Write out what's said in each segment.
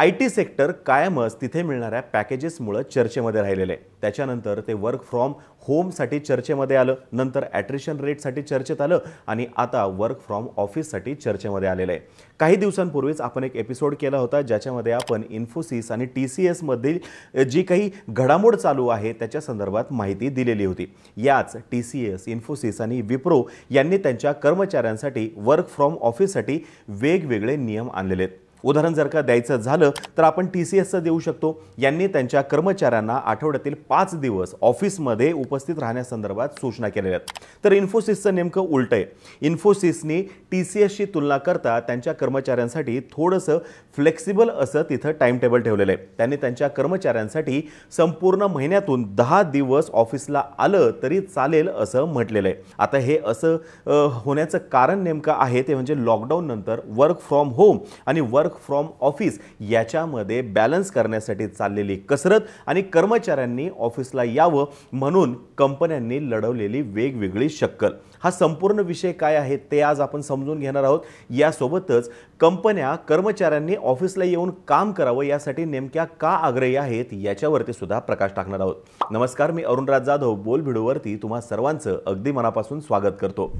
I T sector कायमच तिथे मिळणाऱ्या पॅकेजेसमुळं चर्चेमध्ये राहिलेलं आहे त्याच्यानंतर ते वर्क फ्रॉम होमसाठी चर्चेमध्ये आलं नंतर ॲट्रिशन रेटसाठी चर्चेत आलं आणि आता वर्क फ्रॉम ऑफिससाठी चर्चेमध्ये आलेलं आहे काही दिवसांपूर्वीच आपण एक एपिसोड केला होता ज्याच्यामध्ये आपण इन्फोसिस आणि टी सी एसमधील जी काही घडामोड चालू आहे त्याच्या संदर्भात माहिती दिलेली होती याच टी सी एस इन्फोसिस आणि विप्रो यांनी त्यांच्या कर्मचाऱ्यांसाठी वर्क फ्रॉम ऑफिससाठी वेगवेगळे नियम आणलेले आहेत उदाहरण जर का द्यायचं झालं तर आपण टी सी एसचं देऊ शकतो यांनी त्यांच्या कर्मचाऱ्यांना आठवड्यातील पाच दिवस ऑफिसमध्ये उपस्थित राहण्यासंदर्भात सूचना केलेल्या आहेत तर इन्फोसिसचं नेमकं उलटं आहे इन्फोसिसनी टी सी एसशी तुलना करता त्यांच्या कर्मचाऱ्यांसाठी थोडंसं फ्लेक्सिबल असं तिथं टाईमटेबल ठेवलेलं आहे त्यांनी त्यांच्या कर्मचाऱ्यांसाठी संपूर्ण महिन्यातून दहा दिवस ऑफिसला आलं तरी चालेल असं म्हटलेलं आहे आता हे असं होण्याचं कारण नेमकं आहे ते म्हणजे लॉकडाऊननंतर वर्क फ्रॉम होम आणि वर्क वर्क फ्रॉम ऑफिस याच्यामध्ये बॅलन्स करण्यासाठी चाललेली कसरत आणि कर्मचाऱ्यांनी ऑफिसला यावं म्हणून कंपन्यांनी लढवलेली वेगवेगळी शक्कल हा संपूर्ण विषय काय आहे ते आज आपण समजून घेणार आहोत यासोबतच कंपन्या कर्मचाऱ्यांनी ऑफिसला येऊन काम करावं यासाठी नेमक्या का आग्रही आहेत याच्यावरती सुद्धा प्रकाश टाकणार आहोत नमस्कार मी अरुणराज जाधव बोल बोलभिडूवरती तुम्हा सर्वांचं अगदी मनापासून स्वागत करतो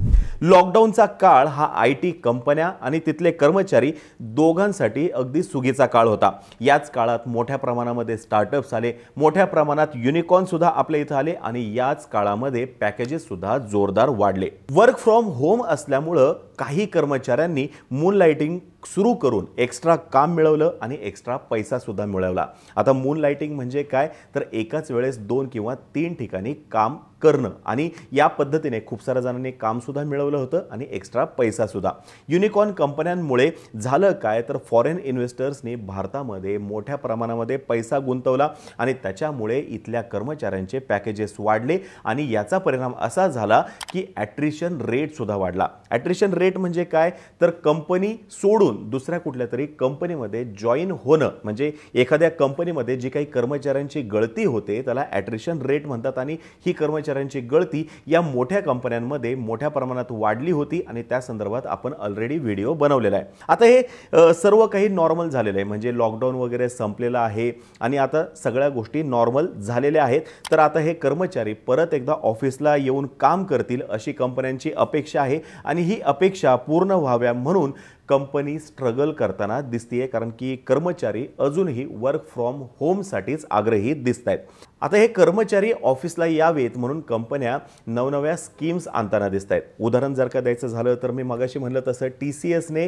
लॉकडाऊनचा काळ हा आय टी कंपन्या आणि तिथले कर्मचारी दोघांसाठी अगदी सुगीचा काळ होता याच काळात मोठ्या प्रमाणामध्ये स्टार्टअप्स आले मोठ्या प्रमाणात युनिकॉर्नसुद्धा आपल्या इथं आले आणि याच काळामध्ये पॅकेजेससुद्धा जोरदार वाढले वर्क फ्रॉम होम असल्यामुळं काही कर्मचाऱ्यांनी मून लाईटिंग सुरू करून एक्स्ट्रा काम मिळवलं आणि एक्स्ट्रा पैसासुद्धा मिळवला आता मून लाईटिंग म्हणजे काय तर एकाच वेळेस दोन किंवा तीन ठिकाणी काम करणं आणि या पद्धतीने खूप साऱ्या जणांनी कामसुद्धा मिळवलं होतं आणि एक्स्ट्रा पैसासुद्धा युनिकॉर्न कंपन्यांमुळे झालं काय तर फॉरेन इन्व्हेस्टर्सनी भारतामध्ये मोठ्या प्रमाणामध्ये पैसा गुंतवला आणि त्याच्यामुळे इथल्या कर्मचाऱ्यांचे पॅकेजेस वाढले आणि याचा परिणाम असा झाला की ॲट्रिशन रेटसुद्धा वाढला ॲट्रिशन रेट म्हणजे काय तर कंपनी सोडून सोडून दुसऱ्या कुठल्या तरी कंपनीमध्ये जॉईन होणं म्हणजे एखाद्या कंपनीमध्ये जी काही कर्मचाऱ्यांची गळती होते त्याला ॲट्रिशन रेट म्हणतात आणि ही कर्मचाऱ्यांची गळती या मोठ्या कंपन्यांमध्ये मोठ्या प्रमाणात वाढली होती आणि त्या संदर्भात आपण ऑलरेडी व्हिडिओ बनवलेला आहे आता हे सर्व काही नॉर्मल झालेलं आहे म्हणजे लॉकडाऊन वगैरे संपलेलं आहे आणि आता सगळ्या गोष्टी नॉर्मल झालेल्या आहेत तर आता हे कर्मचारी परत एकदा ऑफिसला येऊन काम करतील अशी कंपन्यांची अपेक्षा आहे आणि ही अपेक्षा पूर्ण व्हाव्या म्हणून कंपनी स्ट्रगल करताना दिसतीये कारण की कर्मचारी अजूनही वर्क फ्रॉम होमसाठीच आग्रही दिसत आहेत आता हे कर्मचारी ऑफिसला यावेत म्हणून कंपन्या नवनव्या स्कीम्स आणताना दिसत आहेत उदाहरण जर का द्यायचं झालं तर मी मगाशी म्हणलं तसं टी सी एसने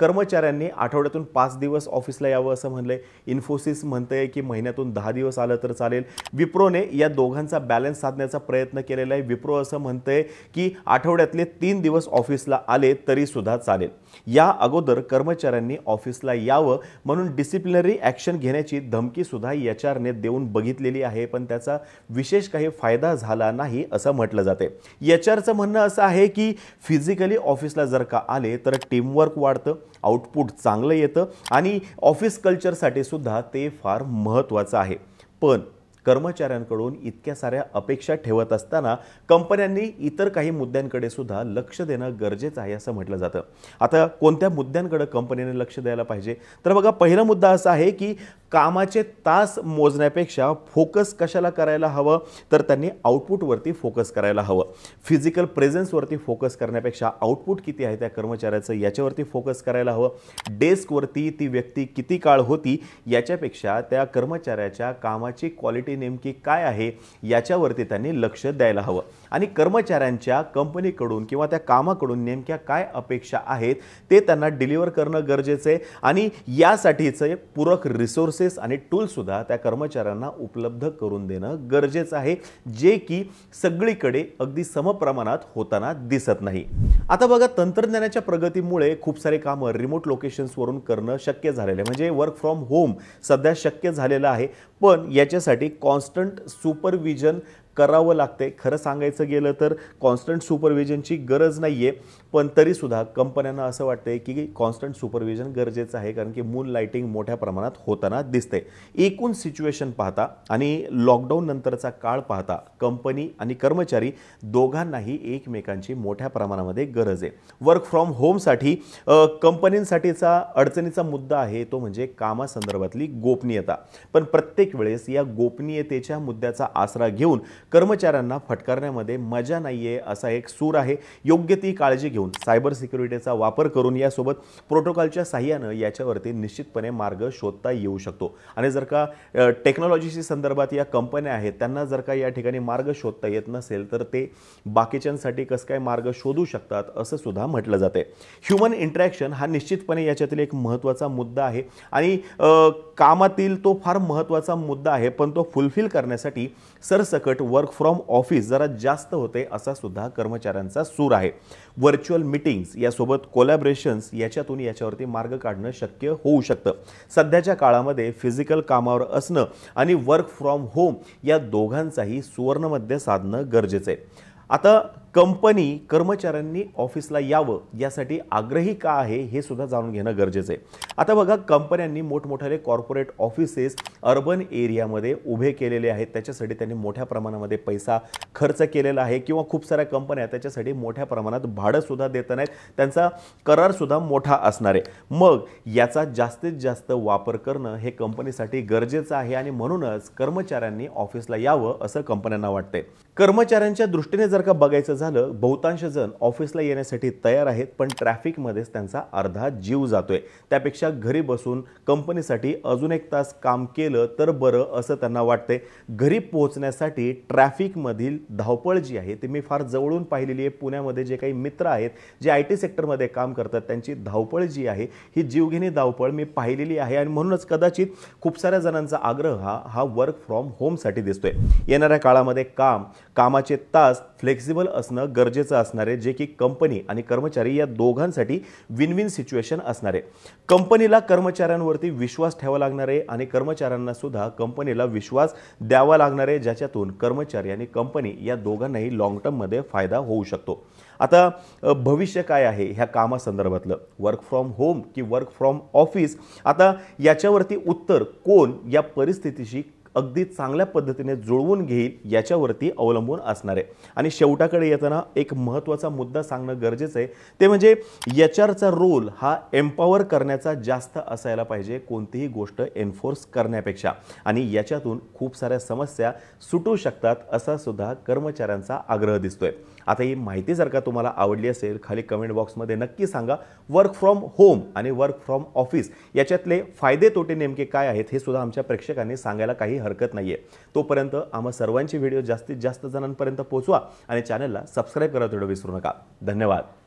कर्मचाऱ्यांनी आठवड्यातून पाच दिवस ऑफिसला यावं असं म्हणलं आहे इन्फोसिस म्हणतं आहे की महिन्यातून दहा दिवस आलं तर चालेल विप्रोने या दोघांचा बॅलन्स साधण्याचा प्रयत्न केलेला आहे विप्रो असं म्हणतंय की आठवड्यातले तीन दिवस ऑफिसला आले तरीसुद्धा चालेल या अगोदर कर्मचाऱ्यांनी ऑफिसला यावं म्हणून डिसिप्लिनरी ॲक्शन घेण्याची धमकीसुद्धा एच आरने देऊन बघितलेली आहे पण त्याचा विशेष काही फायदा झाला नाही असं म्हटलं जाते याच्यावरचं म्हणणं असं आहे की फिजिकली ऑफिसला जर का आले तर टीमवर्क वाढतं आउटपुट चांगलं येतं आणि ऑफिस कल्चरसाठी सुद्धा ते फार महत्त्वाचं आहे पण कर्मचाऱ्यांकडून इतक्या साऱ्या अपेक्षा ठेवत असताना कंपन्यांनी इतर काही मुद्द्यांकडे सुद्धा लक्ष देणं गरजेचं आहे असं म्हटलं जातं आता कोणत्या मुद्द्यांकडे कंपनीने लक्ष द्यायला पाहिजे तर बघा पहिला मुद्दा असा आहे की कामाचे तास मोजण्यापेक्षा फोकस कशाला करायला हवं तर त्यांनी आउटपुटवरती फोकस करायला हवं फिजिकल प्रेझेन्सवरती फोकस करण्यापेक्षा आउटपुट किती आहे त्या कर्मचाऱ्याचं याच्यावरती फोकस करायला हवं डेस्कवरती ती व्यक्ती किती काळ होती याच्यापेक्षा त्या कर्मचाऱ्याच्या कामाची क्वालिटी नेमकी काय आहे याच्यावरती त्यांनी लक्ष द्यायला हवं आणि कर्मचाऱ्यांच्या कंपनीकडून किंवा त्या कामाकडून नेमक्या काय अपेक्षा आहेत ते त्यांना डिलिव्हर करणं गरजेचं आहे आणि यासाठीचे पूरक रिसोर्स रिसोर्सेस आणि टूल्ससुद्धा त्या कर्मचाऱ्यांना उपलब्ध करून देणं गरजेचं आहे जे की सगळीकडे अगदी समप्रमाणात होताना दिसत नाही आता बघा तंत्रज्ञानाच्या प्रगतीमुळे खूप सारे कामं रिमोट लोकेशन्सवरून करणं शक्य झालेलं आहे म्हणजे वर्क फ्रॉम होम सध्या शक्य झालेलं आहे पण याच्यासाठी कॉन्स्टंट सुपरविजन करावं लागते खरं सांगायचं गेलं तर कॉन्स्टंट सुपरविजनची गरज नाही आहे पण तरीसुद्धा कंपन्यांना असं वाटतं की कॉन्स्टंट सुपरविजन गरजेचं आहे कारण की मून लाईटिंग मोठ्या प्रमाणात होताना दिसते एकूण सिच्युएशन पाहता आणि लॉकडाऊन नंतरचा काळ पाहता कंपनी आणि कर्मचारी दोघांनाही एकमेकांची मोठ्या प्रमाणामध्ये गरज आहे वर्क फ्रॉम होमसाठी कंपनींसाठीचा अडचणीचा मुद्दा आहे तो म्हणजे कामासंदर्भातली गोपनीयता पण प्रत्येक वेळेस या गोपनीयतेच्या मुद्द्याचा आसरा घेऊन कर्मचाऱ्यांना फटकारण्यामध्ये मजा नाही आहे असा एक सूर आहे योग्य ती काळजी घेऊन सायबर सिक्युरिटीचा वापर करून यासोबत प्रोटोकॉलच्या साह्यानं याच्यावरती निश्चितपणे मार्ग शोधता येऊ शकतो आणि जर का टेक्नॉलॉजीशी संदर्भात या कंपन्या आहेत त्यांना जर का या ठिकाणी मार्ग शोधता येत नसेल तर ते बाकीच्यांसाठी कसं काय मार्ग शोधू शकतात असं सुद्धा म्हटलं जाते ह्युमन इंटरॅक्शन हा निश्चितपणे याच्यातील एक महत्त्वाचा मुद्दा आहे आणि कामातील तो फार महत्त्वाचा मुद्दा आहे पण तो फुलफिल करण्यासाठी सरसकट वर वर्क फ्रॉम ऑफिस जरा जास्त होते असा सुद्धा कर्मचाऱ्यांचा सूर आहे व्हर्च्युअल मिटिंग्स यासोबत कोलॅबरेशन्स याच्यातून याच्यावरती मार्ग काढणं शक्य होऊ शकतं सध्याच्या काळामध्ये फिजिकल कामावर असणं आणि वर्क फ्रॉम होम या दोघांचाही सुवर्णमध्ये साधणं गरजेचं आहे आता कंपनी कर्मचाऱ्यांनी ऑफिसला यावं यासाठी आग्रही का आहे हे सुद्धा जाणून घेणं गरजेचं आहे आता बघा कंपन्यांनी मोठमोठ्याले कॉर्पोरेट ऑफिसेस अर्बन एरियामध्ये उभे केलेले आहेत त्याच्यासाठी त्यांनी मोठ्या प्रमाणामध्ये पैसा खर्च केलेला आहे किंवा खूप साऱ्या कंपन्या त्याच्यासाठी मोठ्या प्रमाणात भाडंसुद्धा देत नाहीत त्यांचा करारसुद्धा मोठा असणार आहे मग याचा जास्तीत जास्त वापर करणं हे कंपनीसाठी गरजेचं आहे आणि म्हणूनच कर्मचाऱ्यांनी ऑफिसला यावं असं कंपन्यांना वाटतंय कर्मचाऱ्यांच्या दृष्टीने जर का बघायचं झालं बहुतांश जण ऑफिसला येण्यासाठी तयार आहेत पण ट्रॅफिकमध्येच त्यांचा अर्धा जीव जातोय त्यापेक्षा घरी बसून कंपनीसाठी अजून एक तास काम केलं तर बरं असं त्यांना वाटतंय घरी पोहोचण्यासाठी ट्रॅफिकमधील धावपळ जी आहे ती मी फार जवळून पाहिलेली आहे पुण्यामध्ये जे काही मित्र आहेत जे आय टी सेक्टरमध्ये काम करतात त्यांची धावपळ जी आहे ही जीवघेणी धावपळ मी पाहिलेली आहे आणि म्हणूनच कदाचित खूप साऱ्या जणांचा आग्रह हा हा वर्क फ्रॉम होमसाठी दिसतोय येणाऱ्या काळामध्ये काम कामाचे तास फ्लेक्सिबल असणं गरजेचं असणार आहे जे की कंपनी आणि कर्मचारी या दोघांसाठी विन विन सिच्युएशन असणार आहे कंपनीला कर्मचाऱ्यांवरती विश्वास ठेवा लागणार आहे आणि कर्मचाऱ्यांना सुद्धा कंपनीला विश्वास द्यावा लागणार आहे ज्याच्यातून कर्मचारी आणि कंपनी या दोघांनाही लाँग टर्ममध्ये फायदा होऊ शकतो आता भविष्य काय आहे ह्या कामासंदर्भातलं वर्क फ्रॉम होम की वर्क फ्रॉम ऑफिस आता याच्यावरती उत्तर कोण या परिस्थितीशी अगदी चांगल्या पद्धतीने जुळवून घेईल याच्यावरती अवलंबून असणार आहे आणि शेवटाकडे येताना एक महत्त्वाचा मुद्दा सांगणं गरजेचं आहे ते म्हणजे एच आरचा रोल हा एम्पॉवर करण्याचा जास्त असायला पाहिजे कोणतीही गोष्ट एन्फोर्स करण्यापेक्षा आणि याच्यातून खूप साऱ्या समस्या सुटू शकतात असा सुद्धा कर्मचाऱ्यांचा आग्रह दिसतोय आता ही माहिती जर का तुम्हाला आवडली असेल खाली कमेंट बॉक्समध्ये नक्की सांगा वर्क फ्रॉम होम आणि वर्क फ्रॉम ऑफिस याच्यातले फायदे तोटे नेमके काय आहेत हे सुद्धा आमच्या प्रेक्षकांनी सांगायला काही हरकत नाही आहे तोपर्यंत आम्हा सर्वांचे व्हिडिओ जास्तीत जास्त जणांपर्यंत पोहोचवा आणि चॅनलला सबस्क्राईब करा तेवढं विसरू नका धन्यवाद